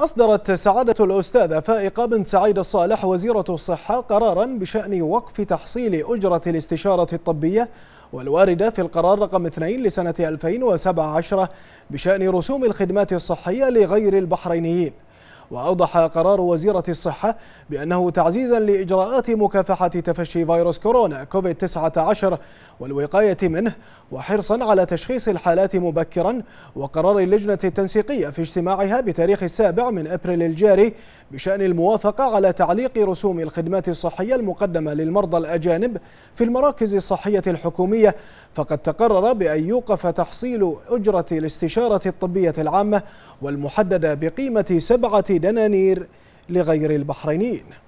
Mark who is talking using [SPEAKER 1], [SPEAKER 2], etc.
[SPEAKER 1] أصدرت سعادة الأستاذة فائقة بنت سعيد الصالح وزيرة الصحة قرارا بشأن وقف تحصيل أجرة الاستشارة الطبية والواردة في القرار رقم 2 لسنة 2017 بشأن رسوم الخدمات الصحية لغير البحرينيين وأوضح قرار وزيرة الصحة بأنه تعزيزا لإجراءات مكافحة تفشي فيروس كورونا كوفيد 19 والوقاية منه وحرصا على تشخيص الحالات مبكرا وقرار اللجنة التنسيقية في اجتماعها بتاريخ السابع من أبريل الجاري بشأن الموافقة على تعليق رسوم الخدمات الصحية المقدمة للمرضى الأجانب في المراكز الصحية الحكومية فقد تقرر بأن يوقف تحصيل أجرة الاستشارة الطبية العامة والمحددة بقيمة سبعة دنانير لغير البحرينيين